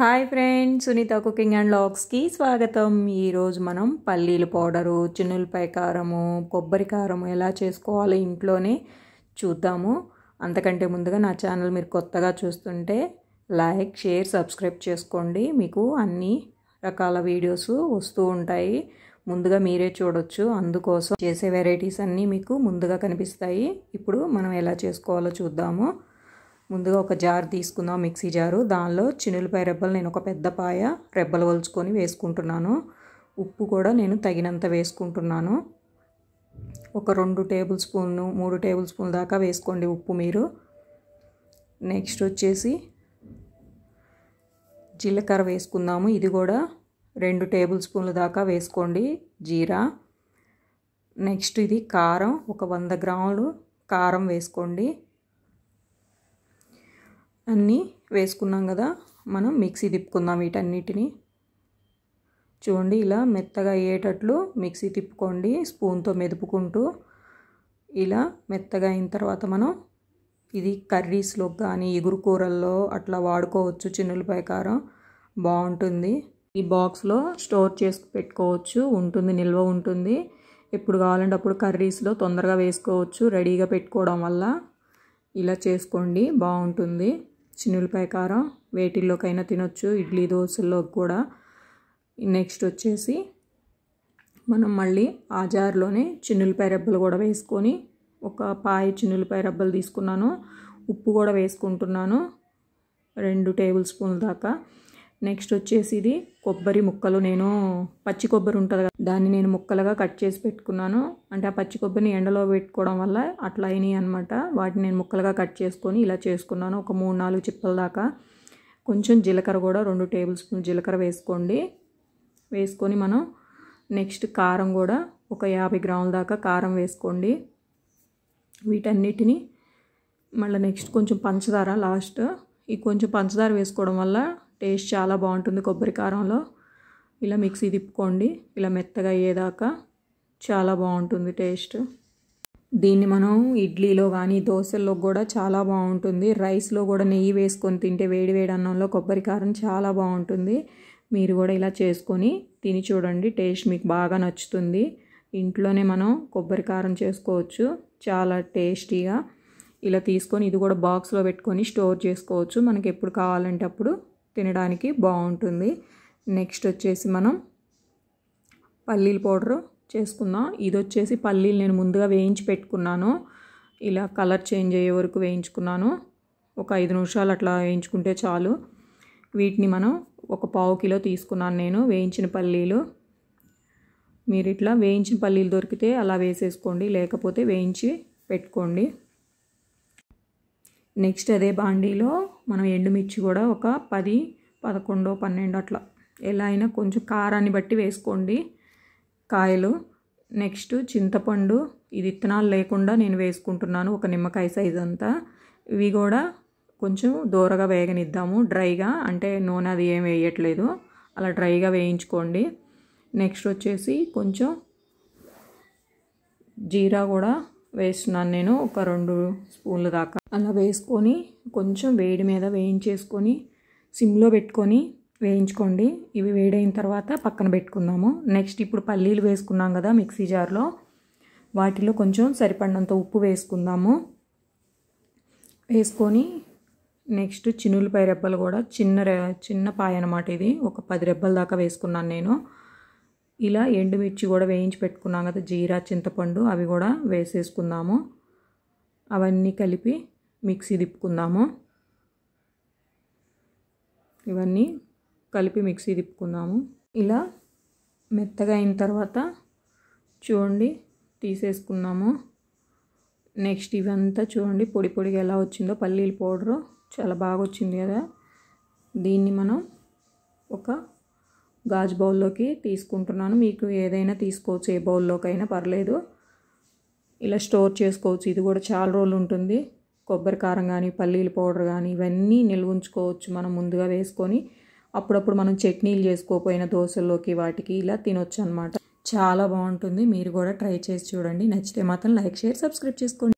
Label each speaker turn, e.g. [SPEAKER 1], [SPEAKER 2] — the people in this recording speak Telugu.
[SPEAKER 1] hi friends Sunitha cooking and లాగ్స్కి స్వాగతం ఈరోజు మనం పల్లీలు పౌడరు చిన్నులపై కారము కొబ్బరి కారము ఎలా చేసుకోవాలో ఇంట్లోనే చూద్దాము అంతకంటే ముందుగా నా ఛానల్ మీరు కొత్తగా చూస్తుంటే లైక్ షేర్ సబ్స్క్రైబ్ చేసుకోండి మీకు అన్ని రకాల వీడియోస్ వస్తూ ఉంటాయి ముందుగా మీరే చూడొచ్చు అందుకోసం చేసే వెరైటీస్ అన్నీ మీకు ముందుగా కనిపిస్తాయి ఇప్పుడు మనం ఎలా చేసుకోవాలో చూద్దాము ముందుగా ఒక జార్ తీసుకుందాం మిక్సీ జారు దానిలో చినులపై రెబ్బలు నేను ఒక పెద్ద పాయ రెబ్బలు వలుచుకొని వేసుకుంటున్నాను ఉప్పు కూడా నేను తగినంత వేసుకుంటున్నాను ఒక రెండు టేబుల్ స్పూన్ను మూడు టేబుల్ స్పూన్ దాకా వేసుకోండి ఉప్పు మీరు నెక్స్ట్ వచ్చేసి జీలకర్ర వేసుకుందాము ఇది కూడా రెండు టేబుల్ స్పూన్ల దాకా వేసుకోండి జీరా నెక్స్ట్ ఇది కారం ఒక వంద గ్రాములు కారం వేసుకోండి అన్నీ వేసుకున్నాం కదా మనం మిక్సీ తిప్పుకుందాం వీటన్నిటిని చూడండి ఇలా మెత్తగా అయ్యేటట్లు మిక్సీ తిప్పుకోండి స్పూన్తో మెదుపుకుంటూ ఇలా మెత్తగా అయిన తర్వాత మనం ఇది కర్రీస్లో కానీ ఎగురు కూరల్లో అట్లా వాడుకోవచ్చు చిన్నులపాయ కారం బాగుంటుంది ఈ బాక్స్లో స్టోర్ చేసి పెట్టుకోవచ్చు ఉంటుంది నిల్వ ఉంటుంది ఎప్పుడు కావాలంటే అప్పుడు కర్రీస్లో తొందరగా వేసుకోవచ్చు రెడీగా పెట్టుకోవడం వల్ల ఇలా చేసుకోండి బాగుంటుంది చినులపాయ కారం వేటిల్లోకైనా తినొచ్చు ఇడ్లీ దోశల్లో కూడా నెక్స్ట్ వచ్చేసి మనం మళ్ళీ ఆ జార్లోనే చిన్నులపాయ రెబ్బలు కూడా వేసుకొని ఒక పాయ చిన్నులపాయ రెబ్బలు తీసుకున్నాను ఉప్పు కూడా వేసుకుంటున్నాను రెండు టేబుల్ స్పూన్ల దాకా నెక్స్ట్ వచ్చేసి ఇది కొబ్బరి ముక్కలు నేను పచ్చి కొబ్బరి ఉంటుంది కదా దాన్ని నేను ముక్కలుగా కట్ చేసి పెట్టుకున్నాను అంటే ఆ పచ్చి కొబ్బరిని ఎండలో పెట్టుకోవడం వల్ల అట్లా అయినాయి అనమాట వాటిని నేను ముక్కలుగా కట్ చేసుకొని ఇలా చేసుకున్నాను ఒక మూడు నాలుగు చిప్పల దాకా కొంచెం జీలకర్ర కూడా రెండు టేబుల్ స్పూన్ జీలకర్ర వేసుకోండి వేసుకొని మనం నెక్స్ట్ కారం కూడా ఒక యాభై గ్రాముల దాకా కారం వేసుకోండి వీటన్నిటిని మళ్ళీ నెక్స్ట్ కొంచెం పంచదార లాస్ట్ ఈ కొంచెం పంచదార వేసుకోవడం వల్ల టేస్ట్ చాలా బాగుంటుంది కొబ్బరి కారంలో ఇలా మిక్సీ తిప్పుకోండి ఇలా మెత్తగా అయ్యేదాకా చాలా బాగుంటుంది టేస్ట్ దీన్ని మనం ఇడ్లీలో కానీ దోశల్లో కూడా చాలా బాగుంటుంది రైస్లో కూడా నెయ్యి వేసుకొని తింటే వేడి వేడి అన్నంలో కొబ్బరి కారం చాలా బాగుంటుంది మీరు కూడా ఇలా చేసుకొని తిని చూడండి టేస్ట్ మీకు బాగా నచ్చుతుంది ఇంట్లోనే మనం కొబ్బరి కారం చేసుకోవచ్చు చాలా టేస్టీగా ఇలా తీసుకొని ఇది కూడా బాక్స్లో పెట్టుకొని స్టోర్ చేసుకోవచ్చు మనకి ఎప్పుడు కావాలంటే అప్పుడు తినడానికి బాగుంటుంది నెక్స్ట్ వచ్చేసి మనం పల్లీల పౌడర్ చేసుకుందాం ఇది వచ్చేసి పల్లీలు నేను ముందుగా వేయించి పెట్టుకున్నాను ఇలా కలర్ చేంజ్ అయ్యే వరకు వేయించుకున్నాను ఒక ఐదు నిమిషాలు అట్లా వేయించుకుంటే చాలు వీటిని మనం ఒక పావు కిలో తీసుకున్నాను నేను వేయించిన పల్లీలు మీరు ఇట్లా వేయించిన పల్లీలు దొరికితే అలా వేసేసుకోండి లేకపోతే వేయించి పెట్టుకోండి నెక్స్ట్ అదే బాండీలో మనం ఎండుమిర్చి కూడా ఒక పది పదకొండు పన్నెండు అట్లా ఎలా అయినా కొంచెం కారాన్ని బట్టి వేసుకోండి కాయలు నెక్స్ట్ చింతపండు ఇది ఇత్తనాలు లేకుండా నేను వేసుకుంటున్నాను ఒక నిమ్మకాయ సైజ్ అంతా ఇవి కూడా కొంచెం దూరగా వేగనిద్దాము డ్రైగా అంటే నూనె అది ఏం వేయట్లేదు అలా డ్రైగా వేయించుకోండి నెక్స్ట్ వచ్చేసి కొంచెం జీరా కూడా వేస్తున్నాను నేను ఒక రెండు స్పూన్ల దాకా అలా వేసుకొని కొంచెం వేడి మీద వేయించేసుకొని సిమ్లో పెట్టుకొని వేయించుకోండి ఇవి వేడైన తర్వాత పక్కన పెట్టుకుందాము నెక్స్ట్ ఇప్పుడు పల్లీలు వేసుకున్నాం కదా మిక్సీ జార్లో వాటిలో కొంచెం సరిపడినంత ఉప్పు వేసుకుందాము వేసుకొని నెక్స్ట్ చిన్నులపై రెబ్బలు కూడా చిన్న చిన్న పాయ అనమాట ఇది ఒక పది రెబ్బల దాకా వేసుకున్నాను నేను ఇలా ఎండుమిర్చి కూడా వేయించి పెట్టుకున్నాం కదా జీరా చింతపండు అవి కూడా వేసేసుకుందాము అవన్నీ కలిపి మిక్సీ తిప్పుకుందాము ఇవన్నీ కలిపి మిక్సీ తిప్పుకుందాము ఇలా మెత్తగా అయిన తర్వాత చూడండి తీసేసుకున్నాము నెక్స్ట్ ఇవంతా చూడండి పొడి పొడిగా ఎలా వచ్చిందో పల్లీల పౌడరు చాలా బాగా వచ్చింది కదా దీన్ని మనం ఒక గాజు బౌల్లోకి తీసుకుంటున్నాను మీకు ఏదైనా తీసుకోవచ్చు ఏ బౌల్లోకైనా పర్లేదు ఇలా స్టోర్ చేసుకోవచ్చు ఇది కూడా చాలా రోజులు ఉంటుంది కొబ్బరి కారం కానీ పల్లీల పౌడర్ కానీ ఇవన్నీ నిల్వ ఉంచుకోవచ్చు మనం ముందుగా వేసుకొని అప్పుడప్పుడు మనం చట్నీలు చేసుకోపోయిన దోశల్లోకి వాటికి ఇలా తినొచ్చు అనమాట చాలా బాగుంటుంది మీరు కూడా ట్రై చేసి చూడండి నచ్చితే మాత్రం లైక్ షేర్ సబ్స్క్రైబ్ చేసుకోండి